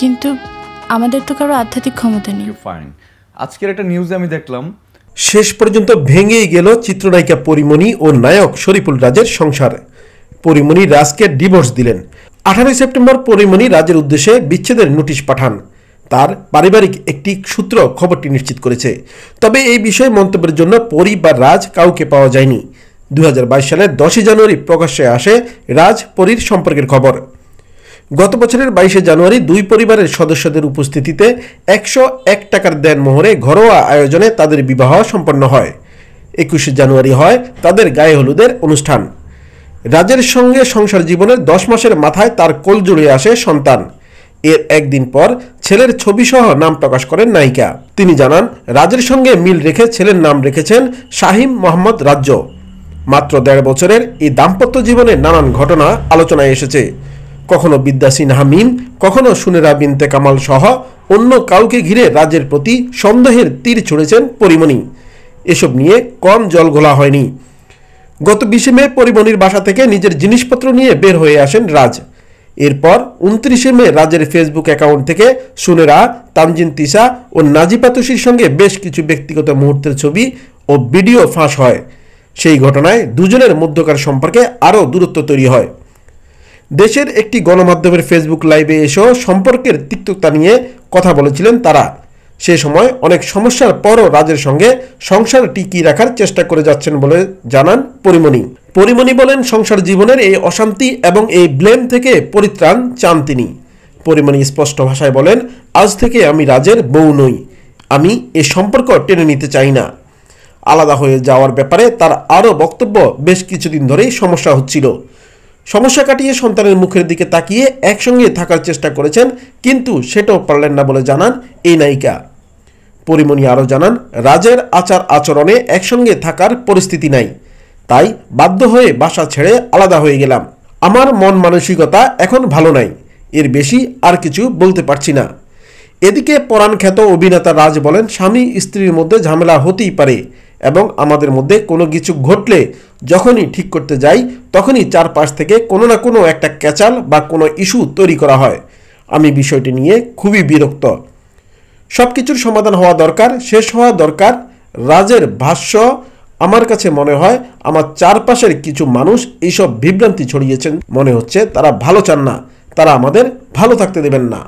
কিন্তু আমাদের তো কারো আধ্যাত্মিক ক্ষমতা নেই ফাইন আজকের একটা নিউজ আমি দেখলাম শেষ পর্যন্ত ভেঙেই গেল চিত্রনায়িকা পরিমণি ও নায়ক শরীফুল রাজের সংসার পরিমণি রাজকে ডিভোর্স দিলেন আঠারোই সেপ্টেম্বর পরিমণি রাজের উদ্দেশ্যে বিচ্ছেদের নোটিশ পাঠান তার পারিবারিক একটি সূত্র খবরটি নিশ্চিত করেছে তবে এই বিষয়ে মন্তব্যের জন্য পরি বা রাজ কাউকে পাওয়া যায়নি দু সালের দশই জানুয়ারি প্রকাশ্যে আসে রাজ পরীর সম্পর্কের খবর গত বছরের বাইশে জানুয়ারি দুই পরিবারের সদস্যদের উপস্থিতিতে একশো এক টাকার দেন মোহরে ঘরোয়া আয়োজনে তাদের বিবাহ সম্পন্ন হয় একুশে জানুয়ারি হয় তাদের গায়ে হলুদের অনুষ্ঠান রাজের সঙ্গে সংসার জীবনের দশ মাসের মাথায় তার কোল জড়িয়ে আসে সন্তান এর একদিন পর ছেলের ছবিসহ নাম প্রকাশ করেন নায়িকা তিনি জানান রাজের সঙ্গে মিল রেখে ছেলের নাম রেখেছেন শাহিম মোহাম্মদ রাজ্য মাত্র দেড় বছরের এই দাম্পত্য জীবনে নানান ঘটনা আলোচনায় এসেছে কখনো বিদ্যাসীন হামিম কখনো সুনেরা বিনতে কামাল সহ অন্য কাউকে ঘিরে রাজের প্রতি সন্দেহের তীর ছুঁড়েছেন পরিমণি এসব নিয়ে কম জল ঘোলা হয়নি গত বিশে মে পরিমণির বাসা থেকে নিজের জিনিসপত্র নিয়ে বের হয়ে আসেন রাজ এরপর উনত্রিশে মে রাজের ফেসবুক অ্যাকাউন্ট থেকে সুনেরা তামজিন তিসা ও নাজিপাতুসির সঙ্গে বেশ কিছু ব্যক্তিগত মুহূর্তের ছবি ও ভিডিও ফাঁস হয় সেই ঘটনায় দুজনের মধ্যকার সম্পর্কে আরও দূরত্ব তৈরি হয় দেশের একটি গণমাধ্যমের ফেসবুক লাইভে এসেও সম্পর্কের তিক্ততা নিয়ে কথা বলেছিলেন তারা সে সময় অনেক সমস্যার পরও রাজের সঙ্গে সংসার টিকিয়ে রাখার চেষ্টা করে যাচ্ছেন বলে জানান পরিমণি পরিমণি বলেন সংসার জীবনের এই অশান্তি এবং এই ব্লেম থেকে পরিত্রাণ চান তিনি পরিমণি স্পষ্ট ভাষায় বলেন আজ থেকে আমি রাজের বউ নই আমি এ সম্পর্ক টেনে নিতে চাই না আলাদা হয়ে যাওয়ার ব্যাপারে তার আরও বক্তব্য বেশ কিছুদিন ধরেই সমস্যা হচ্ছিল সমস্যা কাটিয়ে সন্তানের মুখের দিকে তাকিয়ে একসঙ্গে থাকার চেষ্টা করেছেন কিন্তু সেটাও পারলেন না বলে জানান এই নায়িকা পরিমণি আরও জানান রাজের আচার আচরণে একসঙ্গে থাকার পরিস্থিতি নাই তাই বাধ্য হয়ে বাসা ছেড়ে আলাদা হয়ে গেলাম আমার মন মানসিকতা এখন ভালো নাই এর বেশি আর কিছু বলতে পারছি না এদিকে খ্যাত অভিনেতা রাজ বলেন স্বামী স্ত্রীর মধ্যে ঝামেলা হতেই পারে এবং আমাদের মধ্যে কোনো কিছু ঘটলে যখনই ঠিক করতে যাই তখনই চারপাশ থেকে কোনো না কোনো একটা ক্যাচাল বা কোনো ইস্যু তৈরি করা হয় আমি বিষয়টি নিয়ে খুবই বিরক্ত সব কিছুর সমাধান হওয়া দরকার শেষ হওয়া দরকার রাজের ভাষ্য আমার কাছে মনে হয় আমার চারপাশের কিছু মানুষ এইসব বিভ্রান্তি ছড়িয়েছেন মনে হচ্ছে তারা ভালো চান না তারা আমাদের ভালো থাকতে দেবেন না